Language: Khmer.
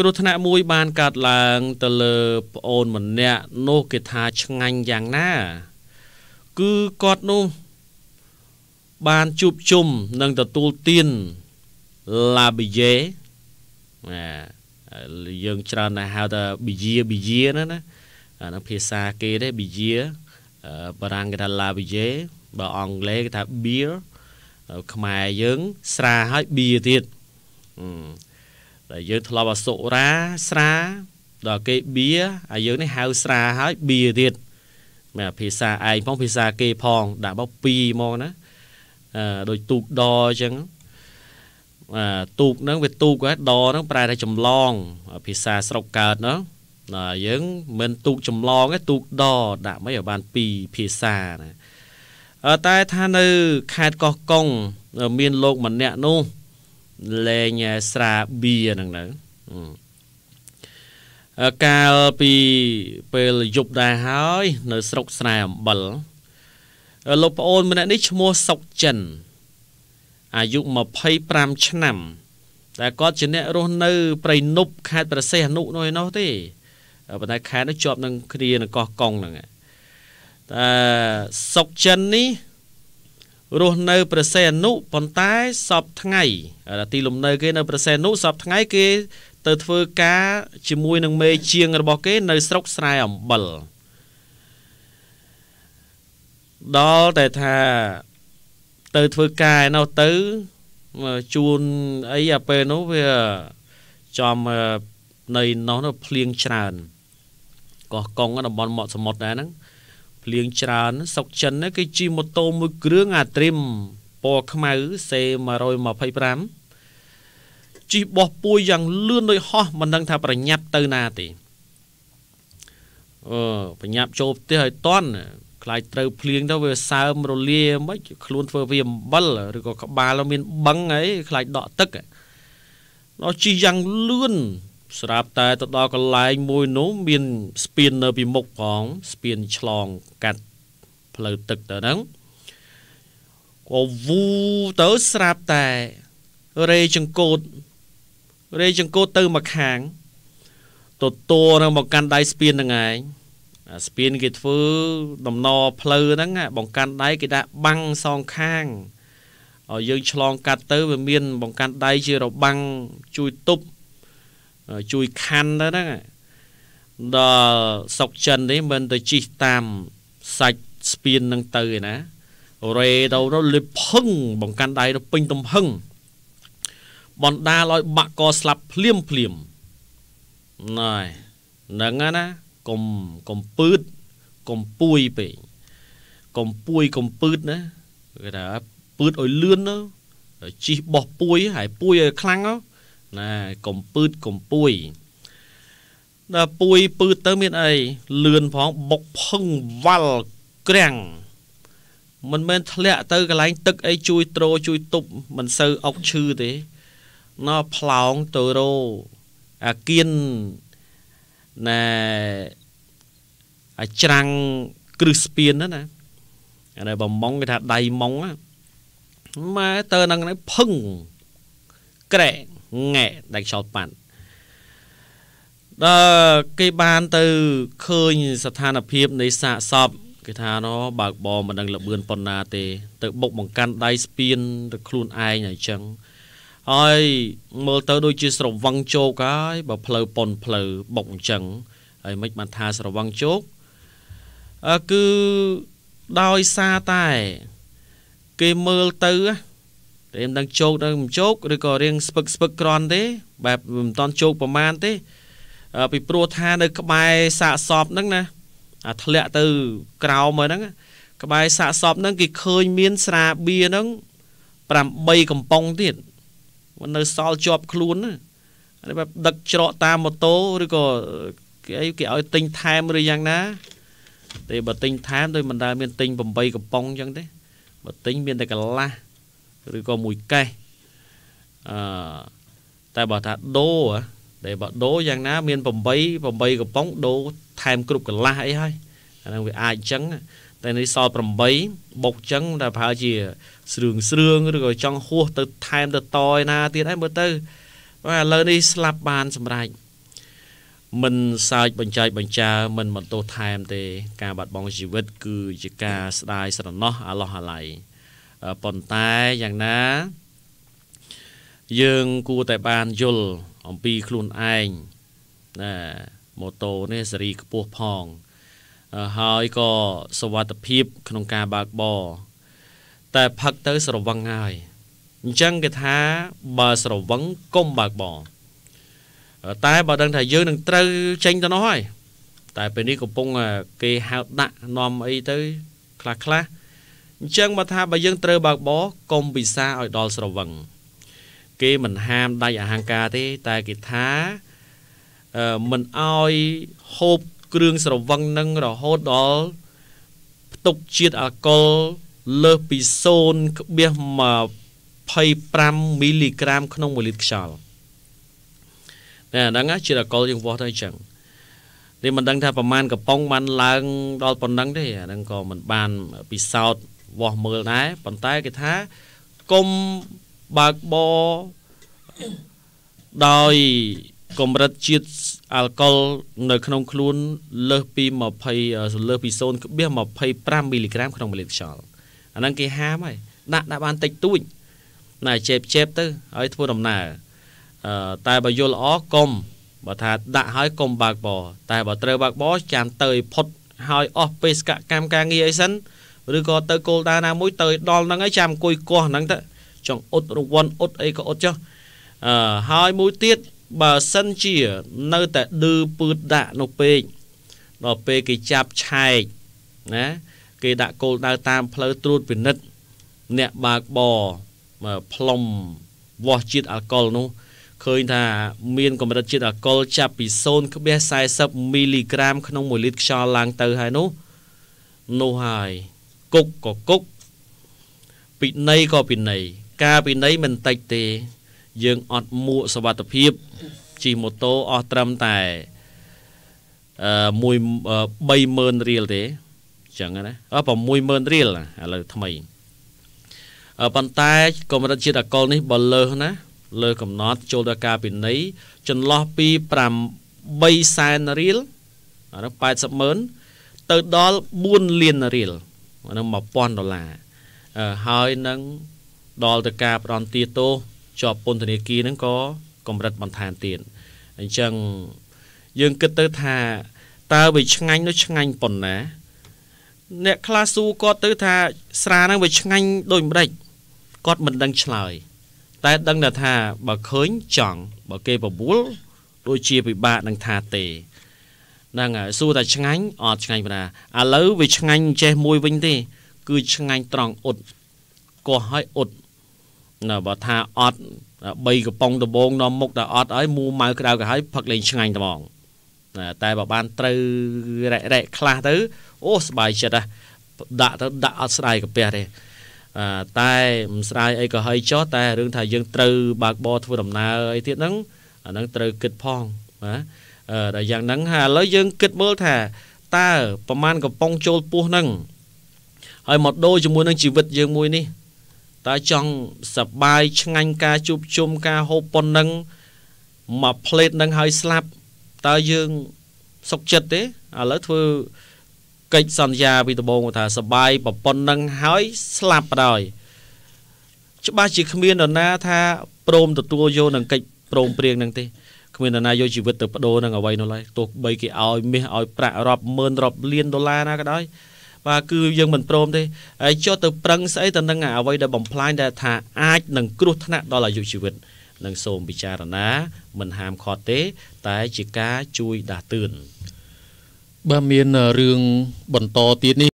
គ្រោះថ្នាក់មួយបានកើតឡើងទៅលើប្អូនម្នាក់នោះគេថាឆ្ងាញ់យ៉ាងណា គឺគាត់នោះបានជួបជុំនិងទទួលទានឡាប៊ីយ៉េណាយើងច្រើនតែហៅថាប៊ីយាប៊ីយាណាណាអានោះភាសាគេទេប៊ីយាបារាំងគេថាឡាប៊ីយ៉េបើអង់គ្លេសគេថា beer ខ្មែរយើង ស្រាហើយ beer ទៀតអឺដែលយើងធ្លាប់អសុរាស្រាដល់គេបៀហើយយើងនេះហៅស្រាហើយបៀទៀតមែនភាសាឯងផងភាសាគេផងដាក់មក2ហ្មងណាអឺដូចទូកដអញ្ចឹងអឺទូកហ្នឹងវាទូកហើយដហ្នឹងប្រែថាចំឡងភាសាស្រុកកើតណាណាយើងមិនទូកចំឡងទេទូកដដាក់មកឲ្យបាន2ភាសាណាតែថានៅខេត្តកោះកុងមានលោកម្នាក់នោះលេងស្រាបៀហ្នឹងទៅកាលពីពេលយប់ដែរហើយ នៅស្រុកស្រែអំបិលលោកប្អូនម្នាក់នេះឈ្មោះសុកចិន អាយុ25ឆ្នាំតែគាត់ជាអ្នករស់នៅព្រៃនប់ខេត្តប្រសេះអនុនោះឯនោះទេប៉ុន្តែខេត្តនោះជាប់នឹងគ្រានៅកោះកុងហ្នឹងតែសុកចិននេះរស់នៅប្រសេអនុប៉ុន្តែសពថ្ងៃទីលំនៅ គេនៅប្រសេអនុសពថ្ងៃគេ ទៅធ្វើការជាមួយនឹងមេជាងរបស់គេ នៅស្រុកស្រែអំបិលដល់តែថាទៅធ្វើការឯនោះទៅជួនអីអាពេលនោះវាចំនៃនោះភ្លៀងច្រើនកោះកុងតំបន់មាត់សមុទ្រដែរហ្នឹងលៀងច្រើនសុកចិនគឺជិះម៉ូតូមួយគ្រឿងអាត្រីមពណ៌ខ្មៅ C125 ជិះបោះពួយយ៉ាងលឿនដោយហោះមិនដឹងថាប្រញាប់ទៅណាទេអឺប្រញាប់ចូលផ្ទះឲ្យតន់ខ្លាចត្រូវភ្លៀងទៅវាសើមរលាមិនខ្លួនធ្វើវាអំបិលឬក៏ក្បាលមានបឹងអីខ្លាចដក់ទឹកដល់ជិះយ៉ាងលឿនស្រាប់តែទៅដល់កន្លែងមួយនោះមានស្ពាននៅពីមុខផងស្ពានឆ្លងកាត់ផ្លូវទឹកទៅហ្នឹងក៏វូទៅស្រាប់តែរេចង្កូតរេចង្កូតទៅមកខាងទទួលនឹងមកកាន់ដៃស្ពានហ្នឹងឯងស្ពានគេធ្វើដំណរផ្លូវហ្នឹង បង្កាន់ដៃគេដាក់បាំងសងខាងឲ្យយើងឆ្លងកាត់ទៅវាមានបង្កាន់ដៃជារបាំងជួយទប់ជួយខាន់ទៅហ្នឹងដល់សុកចិននេះមិនទៅជីកតាមសាច់ស្ពានហ្នឹងទៅឯណារេទៅទៅលិបភឹងបង្កាន់ដៃទៅពេញទំហឹងបណ្ដាលឲ្យបាក់កស្លាប់ភ្លាមភ្លាមណ៎ហ្នឹងណាកុំកុំពឺតកុំពួយពេកកុំពួយកុំពឺតណាគេថាពឺតឲ្យលឿនទៅជីសបោះពួយហើយពួយឲ្យខ្លាំងណាកំពឺតកំពួយដល់ពួយពឺតទៅមានអីលឿនផងបុកផឹងវ៉ាល់ក្រាំងមិនមែនធ្លាក់ទៅកន្លែងទឹកអីជួយត្រោជួយទប់មិនសូវអុកឈឺទេណោះផ្លោងទៅរោអាគៀនណែអាច្រាំងគ្រឹះស្ពានណាណាអានេះបំងគេថាដៃម៉ងម៉ែទៅនឹងនេះផឹងក្រែងែកដែលខ្យល់ប៉ាត់ដល់គេបានទៅឃើញស្ថានភាពនៃសាកសពគេថាណោបើកបងមិនដឹងលបឿនប៉ុណ្ណាទេ ទៅបុកបង្កាន់ដៃស្ពានទៅខ្លួនឯងហើយចឹងហើយមើលទៅដូចជា ស្រវឹងជោកហើយបើផ្លូវប៉ុនផ្លូវបុកអញ្ចឹងហើយមិនបានថាស្រវឹងជោកគឺដោយសារតែគេមើលទៅណាតែមិនដឹងជោគដឹងមិនជោគឬក៏រៀងស្ពឹកស្ពឹកក្រន់ទេ បែបមិនតន់ជោគប្រមាណទេពីព្រោះថានៅក្បែរសាកសពហ្នឹងណាអាធ្លាក់ទៅក្រោមហ្នឹងក្បែរសាកសពហ្នឹងគេឃើញមានស្រាបៀហ្នឹង8កំប៉ុងទៀតមិននៅសល់ជាប់ខ្លួនណាអាបែបដឹកច្រកតាមម៉ូតូឬក៏គេអីគេឲ្យទិញថែមឬយ៉ាងណាតែបើទិញថែមដូចមិនដែលមានទិញ8កំប៉ុងអញ្ចឹងទេបើទិញមានតែកន្លះឬក៏មួយកេះអឺតែបើថាដូតែបើដូយ៉ាងណា មាន8 8កំប៉ុងដូថែមគ្រប់កន្លះអីហើយអាហ្នឹងវាអាចអញ្ចឹងតែនេះសល់8បុកអញ្ចឹងតែប្រហែលជា ស្រឿងស្រឿងឬក៏ចង់ហួសទៅថែមទៅតឯណាទៀតហើយមើលទៅបើឥឡូវនេះស្លាប់បានសម្រេចមិនសើចបញ្ចាយបញ្ចាមិនបន្ទោសថែម ទេ ការបាត់បង់ជីវិត គឺជាការស្ដាយស្រណោះអាឡោះអាឡៃប៉ុន្តែយ៉ាងណា យើងគួរតែបានយល់អំពីខ្លួនឯងណាម៉ូតូនេះសេរីខ្ពស់ផង ហើយក៏សវត្ថភាពក្នុងការបើកបរតែផឹកទៅស្រវឹងហើយអញ្ចឹងគេថាបើស្រវឹងកុំបើកបរតែបើដឹងថាយើងនឹងត្រូវចេញទៅនោះហើយតែពេលនេះកំពុងគេហៅដាក់នាំអីទៅខ្លះខ្លះអញ្ចឹងបើថាបើយើងត្រូវបើកបរកុំពិសាឲ្យដល់ស្រវឹងគេមិនហាមដៃអហង្ការទេតែគេថាអឺមិនឲ្យហូបគ្រឿងស្រវឹងនឹងរហូតដល់ផ្ទុកជាតិអាល់កុលលើសពី0.25មីលីក្រាមក្នុង1លីត្រខ្យល់តែអាហ្នឹងជាតិអាល់កុលយើងវាស់ទៅអញ្ចឹងនេះមិនដឹងថាប្រមាណកំប៉ុងបានឡើង ដល់ប៉ុណ្ណឹងទេអាហ្នឹងក៏មិនបានពិសោធន៍វាស់មើលដែរប៉ុន្តែគេថាកុំបើកបរដោយកម្រិតជាតិអាល់កុលនៅ ក្នុង ខ្លួន លើសពី20លើសពី0.25មីលីក្រាមក្នុងមួយលីត្រខ្យល់អាហ្នឹងគេហាមហើយដាក់ដាក់បានតិចតួចណាជេបជេបទៅហើយធ្វើដំណើរអឺតែបើយល់ល្អកុំបើថា ដាក់ហើយកុំបើកបរតែបើត្រូវបើកបរចាំទៅផុត ហើយអស់បេសកកម្មការងារអីសិនឬក៏ទៅគោលដៅណាមួយទៅ ដល់ហ្នឹងហើយចាំអង្គុយគាស់ហ្នឹងទៅចង់អ៊ុតរង្វាន់អ៊ុតអីក៏អ៊ុតចុះអឺហើយមួយទៀតបើសិនជានៅតែឌឺពឺតដាក់នោះពេកដល់ពេលគេចាប់ឆែកណាគេដាក់គោលដៅតាមផ្លូវត្រួតពិនិត្យអ្នកបើកបមកផ្លុំវាស់ជាតិអាល់កុលនោះឃើញថាមានកម្រិតជាតិអាល់កុលចាប់ពី0.40មីលីក្រាមក្នុង1លីត្រខ្យល់ឡើងទៅហើយនោះនោះហើយគុកក៏គុកពិន័យក៏ពិន័យការពិន័យមិនតិចទេ យើងអត់មួកសវត្ថភាពជិះម៉ូតូអស់ត្រឹមតែអឺមួយ30000រៀលទេចឹងណាអ60000រៀលឥឡូវថ្មីប៉ុន្តែកម្រិតជាតិអកុលនេះបើលើសណា លើកំណត់ ចូលដល់ការពិន័យចន្លោះពី8សែនរៀលអានោះ80ម៉ឺនទៅដល់4លានរៀលនឹង1000ដុល្លារហើយនឹងដល់ទៅការផ្ដន់ទាទោសជាប់ពន្ធនាគារនឹងក៏កម្រិតបន្ថែមទៀតអញ្ចឹងយើងគិតទៅថាតើវាឆ្ងាញ់នោះឆ្ងាញ់ប៉ុណ្ណាអ្នកខ្លះស៊ូគាត់ទៅថាស្រាហ្នឹងវាឆ្ងាញ់ដូចម្ដេចគាត់មិនដឹងឆ្លើយ តែដឹងតែថាបើឃើញចង់បើគេបបួលដូចជាពិបាកនឹងថាទេហ្នឹងហើយសួរតែឆ្ងាញ់អត់ឆ្ងាញ់បណ្ណាឥឡូវវាឆ្ងាញ់ចេះ មួយវិញទេគឺឆ្ងាញ់ត្រង់អ៊ុតកោះឲ្យអ៊ុតណាបើថាអត់3កំប៉ុងដំបងនាំមុខតែអត់ហើយមូម៉ៅក្តៅក៏ឲ្យផឹកលេងឆ្ងាញ់ត្មងតែបើបានត្រូវរ៉ែរ៉ែខ្លះទៅអូសบายចិត្តណាដាក់ទៅដាក់អត់ស្ដាយកាពះទេតែមិនស្រាយអីក៏ហើយចោះតែរឿងថាយើងត្រូវបើកបរធ្វើដំណើរអីទៀតហ្នឹងអាហ្នឹងត្រូវគិតផងណាដល់យ៉ាងហ្នឹងហើយឥឡូវយើងគិតមើលថាតើប្រមាណកំប៉ុងចូលពោះហ្នឹងហើយមកដូរជាមួយនឹងជីវិតយើងមួយនេះតើចង់សបាយឆ្ងាញ់ការជួបជុំការហូបប៉ុណ្ណឹងមកផ្លេតនឹងហើយស្លាប់តើយើងសុខចិត្តទេឥឡូវធ្វើកិច្ចសន្យាពីដំបូងថាសបាយប្រប៉ុណ្ណឹងហើយស្លាប់បណ្ដោយច្បាស់ជាគ្មាននរណាថាព្រមទទួលយកនឹងកិច្ចព្រមព្រៀងនឹងទេគ្មាននរណាយកជីវិតទៅបដូរនឹងអ្វីនោះឡើយទោះបីគេឲ្យមាសឲ្យប្រាក់រាប់ម៉ឺនរាប់លានដុល្លារណាក៏ដោយ បាទគឺយើងមិនព្រមទេហើយចុះទៅប្រឹងស្អីទៅនឹងអ្វីដែលបំផ្លាញដែលថាអាចនឹងគ្រោះថ្នាក់ដល់អាយុជីវិតនឹងសូមពិចារណា មិនហាមឃាត់ទេ តែជាការជួយដាស់តឿនបើមានរឿងបន្តទៀតនេះ